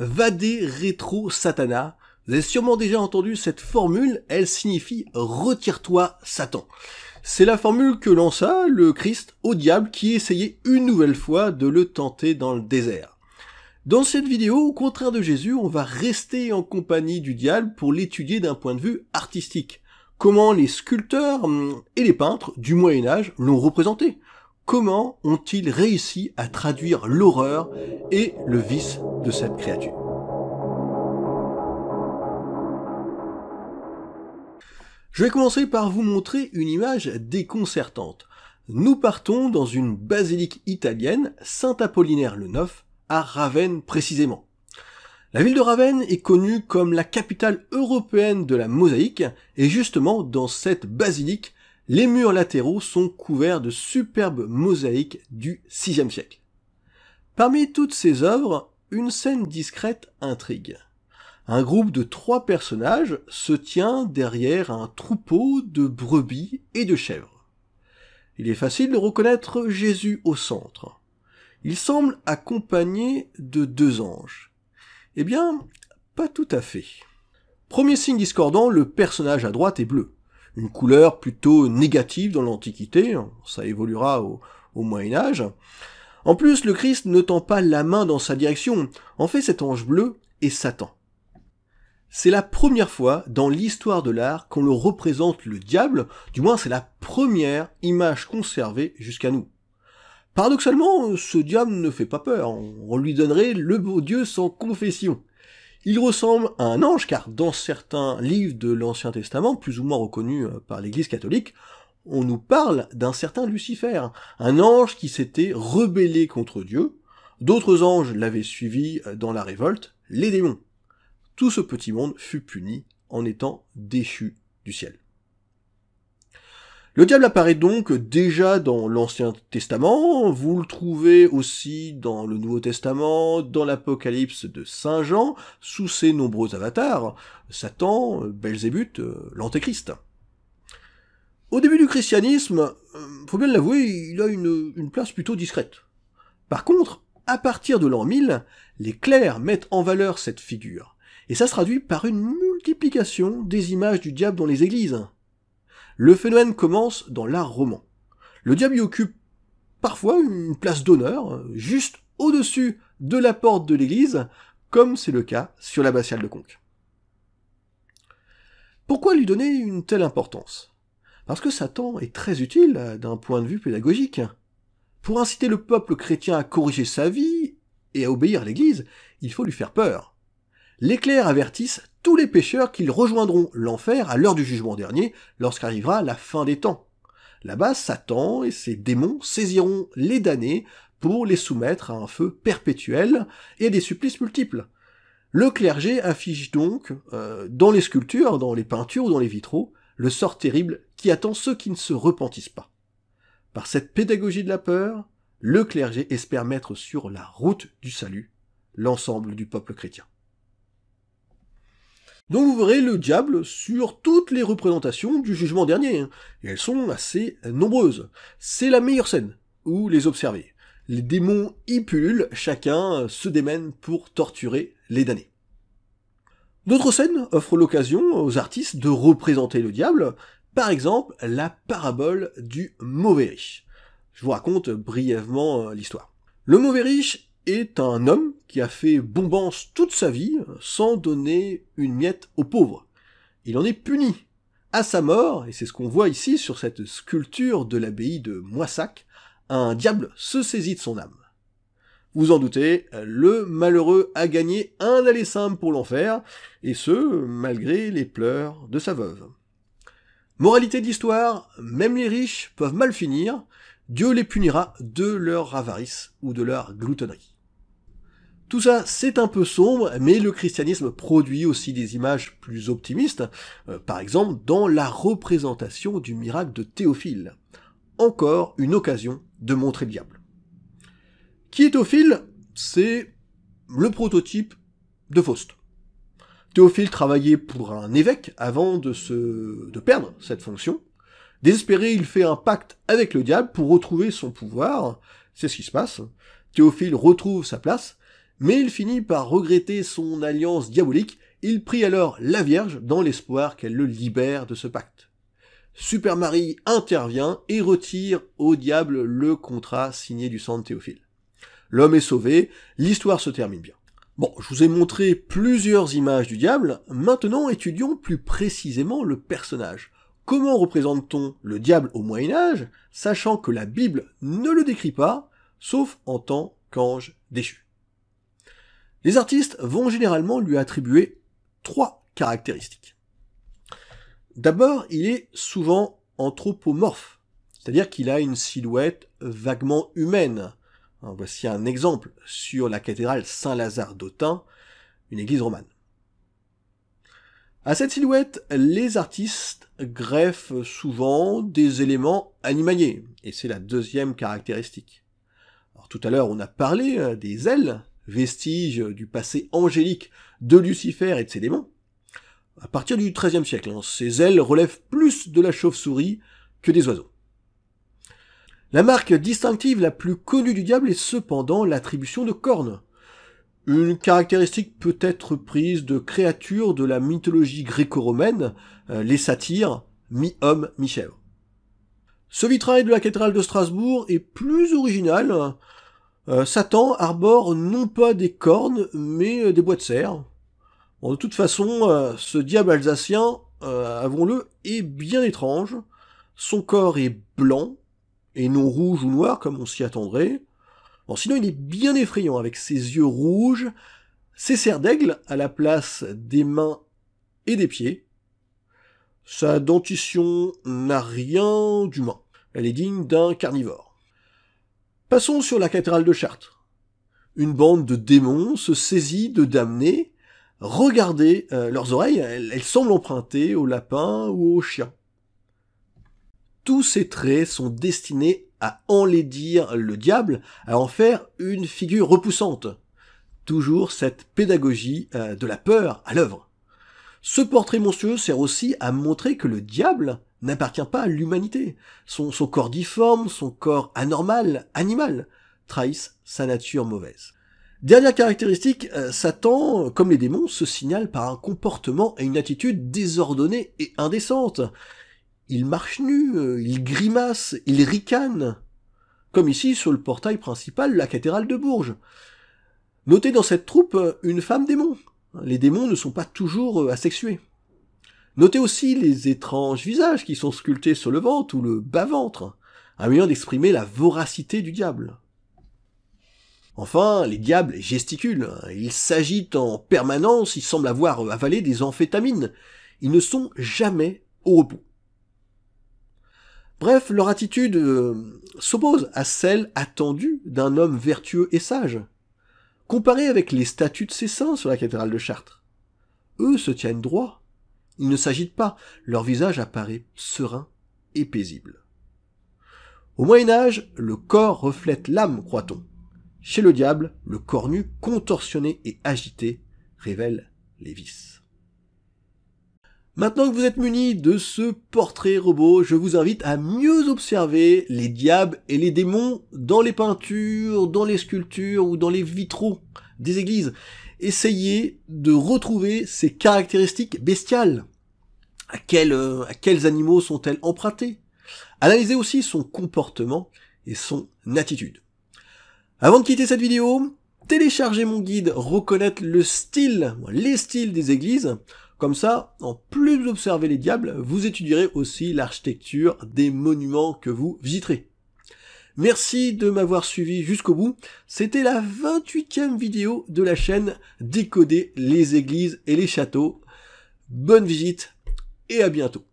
Vade Retro Satana. Vous avez sûrement déjà entendu cette formule, elle signifie retire-toi Satan. C'est la formule que lança le Christ au diable qui essayait une nouvelle fois de le tenter dans le désert. Dans cette vidéo, au contraire de Jésus, on va rester en compagnie du diable pour l'étudier d'un point de vue artistique. Comment les sculpteurs hum, et les peintres du Moyen Âge l'ont représenté comment ont-ils réussi à traduire l'horreur et le vice de cette créature Je vais commencer par vous montrer une image déconcertante. Nous partons dans une basilique italienne, Saint-Apollinaire le 9, à Ravenne précisément. La ville de Ravenne est connue comme la capitale européenne de la mosaïque, et justement dans cette basilique les murs latéraux sont couverts de superbes mosaïques du VIe siècle. Parmi toutes ces œuvres, une scène discrète intrigue. Un groupe de trois personnages se tient derrière un troupeau de brebis et de chèvres. Il est facile de reconnaître Jésus au centre. Il semble accompagné de deux anges. Eh bien, pas tout à fait. Premier signe discordant, le personnage à droite est bleu une couleur plutôt négative dans l'Antiquité, hein. ça évoluera au, Moyen Âge. En plus, le Christ ne tend pas la main dans sa direction, en fait cet ange bleu est Satan. C'est la première fois dans l'histoire de l'art qu'on le représente le diable, du moins c'est la première image conservée jusqu'à nous. Paradoxalement, ce diable ne fait pas peur, on lui donnerait le beau Dieu sans confession. Il ressemble à un ange car dans certains livres de l'Ancien Testament, plus ou moins reconnus euh, par l'Église catholique, on nous parle d'un certain Lucifer, un ange qui s'était rebellé contre Dieu, d'autres anges l'avaient suivi euh, dans la révolte, les démons. Tout ce petit monde fut puni en étant déchu du ciel. Le diable apparaît donc déjà dans l'Ancien Testament, vous le trouvez aussi dans le Nouveau Testament, dans l'Apocalypse de Saint Jean, sous ses nombreux avatars, Satan, Belzébuth, l'Antéchrist. Au début du christianisme, euh, faut bien l'avouer, il a une, une place plutôt discrète. Par contre, à partir de l'an 1000, les clercs mettent en valeur cette figure, et ça se traduit par une multiplication des images du diable dans les églises. Le phénomène commence dans l'art roman. Le diable y occupe parfois une place d'honneur, juste au-dessus de la porte de l'église, comme c'est le cas sur l'abbatiale de Conques. Pourquoi lui donner une telle importance Parce que Satan est très utile d'un point de vue pédagogique. Pour inciter le peuple chrétien à corriger sa vie et à obéir à l'Église, il faut lui faire peur clercs avertissent tous les pécheurs qu'ils rejoindront l'enfer à l'heure du jugement dernier, lorsqu'arrivera la fin des temps. Là-bas, Satan et ses démons saisiront les damnés pour les soumettre à un feu perpétuel et des supplices multiples. Le clergé affiche donc euh, dans les sculptures, dans les peintures ou dans les vitraux le sort terrible qui attend ceux qui ne se repentissent pas. Par cette pédagogie de la peur, le clergé espère mettre sur la route du salut l'ensemble du peuple chrétien. Donc vous verrez le diable sur toutes les représentations du jugement dernier, hein. et elles sont assez nombreuses. C'est la meilleure scène où les observer. Les démons y pullulent, chacun se démène pour torturer les damnés. D'autres scènes offrent l'occasion aux artistes de représenter le diable, par exemple la parabole du mauvais riche. Je vous raconte brièvement euh, l'histoire. Le mauvais riche est un homme qui a fait bombance toute sa vie sans donner une miette aux pauvres. Il en est puni. À sa mort, et c'est ce qu'on voit ici sur cette sculpture de l'abbaye de Moissac, un diable se saisit de son âme. Vous en doutez, le malheureux a gagné un aller simple pour l'enfer, et ce, malgré les pleurs de sa veuve. Moralité de l'histoire, même les riches peuvent mal finir, Dieu les punira de leur avarice ou de leur gloutonnerie. Tout ça, c'est un peu sombre, mais le christianisme produit aussi des images plus optimistes, euh, par exemple dans la représentation du miracle de Théophile. Encore une occasion de montrer le diable. Qui est Théophile C'est le prototype de Faust. Théophile travaillait pour un évêque avant de se, de perdre cette fonction. Désespéré, il fait un pacte avec le diable pour retrouver son pouvoir. C'est ce qui se passe. Théophile retrouve sa place, mais il finit par regretter son alliance diabolique, il prie alors la Vierge dans l'espoir qu'elle le libère de ce pacte. Super Marie intervient et retire au diable le contrat signé du sang de Théophile. L'homme est sauvé, l'histoire se termine bien. Bon, je vous ai montré plusieurs images du diable, maintenant étudions plus précisément le personnage. Comment représente-t-on le diable au Moyen Âge, sachant que la Bible ne le décrit pas, sauf en tant qu'ange déchu les artistes vont généralement lui attribuer trois caractéristiques. D'abord, il est souvent anthropomorphe, c'est-à-dire qu'il a une silhouette vaguement humaine. Hein, voici un exemple sur la cathédrale Saint-Lazare d'Autun, une église romane. À cette silhouette, les artistes greffent souvent des éléments animaliers, et c'est la deuxième caractéristique. Alors, tout à l'heure, on a parlé euh, des ailes vestiges du passé angélique de Lucifer et de ses démons, à partir du XIIIe siècle, ses hein, ailes relèvent plus de la chauve-souris que des oiseaux. La marque distinctive la plus connue du diable est cependant l'attribution de cornes, une caractéristique peut être prise de créatures de la mythologie gréco-romaine, euh, les satyres, mi-homme, mi-chèvre. Ce vitrail de la cathédrale de Strasbourg est plus original, hein, euh, Satan arbore non pas des cornes, mais euh, des bois de serre. de toute façon, euh, ce diable alsacien, avons-le, est bien étrange. Son corps est blanc, et non rouge ou noir comme on s'y attendrait. sinon, il est bien effrayant avec ses yeux rouges, ses serres d'aigle à la place des mains et des pieds. Sa dentition n'a rien d'humain. Elle est digne d'un carnivore. Passons sur la cathédrale de Chartres. Une bande de démons se saisit de damnés. Regardez euh, leurs oreilles, elles, semblent empruntées au lapin ou au chien. Tous ces traits sont destinés à enlaidir le diable, à en faire une figure repoussante. Toujours cette pédagogie euh, de la peur à l'œuvre. Ce portrait monstrueux sert aussi à montrer que le diable n'appartient pas à l'humanité. Son, corps difforme, son corps anormal, animal, trahissent sa nature mauvaise. Dernière caractéristique, euh, Satan, comme les démons, se signale par un comportement et une attitude désordonnée et indécente. Il marche nu, euh, il grimace, il ricane, comme ici sur le portail principal la cathédrale de Bourges. Notez dans cette troupe euh, une femme démon. Les démons ne sont pas toujours asexués. Notez aussi les étranges visages qui sont sculptés sur le ventre ou le bas-ventre, un moyen d'exprimer la voracité du diable. Enfin, les diables gesticulent, ils s'agitent en permanence, ils semblent avoir avalé des amphétamines, ils ne sont jamais au repos. Bref, leur attitude euh, s'oppose à celle attendue d'un homme vertueux et sage. Comparé avec les statues de ses saints sur la cathédrale de Chartres, eux se tiennent droit, il ne s'agit pas, leur visage apparaît serein et paisible. Au Moyen Âge, le corps reflète l'âme, croit-on. Chez le diable, le corps nu, contorsionné et agité, révèle les vices. Maintenant que vous êtes muni de ce portrait robot, je vous invite à mieux observer les diables et les démons dans les peintures, dans les sculptures ou dans les vitraux des églises. Essayez de retrouver ces caractéristiques bestiales à, euh, à quels animaux sont-elles empruntées Analysez aussi son comportement et son attitude. Avant de quitter cette vidéo, téléchargez mon guide Reconnaître le style, les styles des églises. Comme ça, en plus d'observer les diables, vous étudierez aussi l'architecture des monuments que vous visiterez. Merci de m'avoir suivi jusqu'au bout. C'était la 28e vidéo de la chaîne Décoder les églises et les châteaux. Bonne visite et à bientôt.